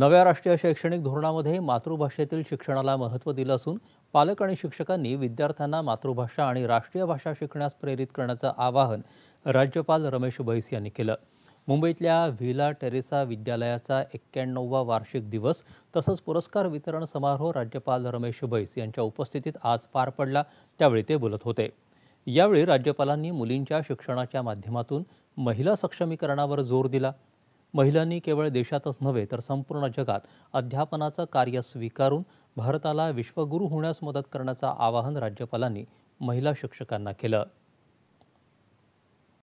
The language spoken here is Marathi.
नव्या राष्ट्रीय शैक्षणिक धोरणामध्ये मातृभाषेतील शिक्षणाला महत्त्व दिलं असून पालक आणि शिक्षकांनी विद्यार्थ्यांना मातृभाषा आणि राष्ट्रीय भाषा शिकण्यास प्रेरित करण्याचं आवाहन राज्यपाल रमेश बैस यांनी केलं मुंबईतल्या व्हिला टेरेसा विद्यालयाचा एक्क्याण्णववा वार्षिक दिवस तसंच पुरस्कार वितरण समारोह राज्यपाल रमेश बैस यांच्या उपस्थितीत आज पार पडला त्यावेळी ते बोलत होते यावेळी राज्यपालांनी मुलींच्या शिक्षणाच्या माध्यमातून महिला सक्षमीकरणावर जोर दिला महिलांनी केवळ देशातच नव्हे तर संपूर्ण जगात अध्यापनाचं कार्य स्वीकारून भारताला विश्वगुरू होण्यास मदत करण्याचं आवाहन राज्यपालांनी महिला शिक्षकांना केलं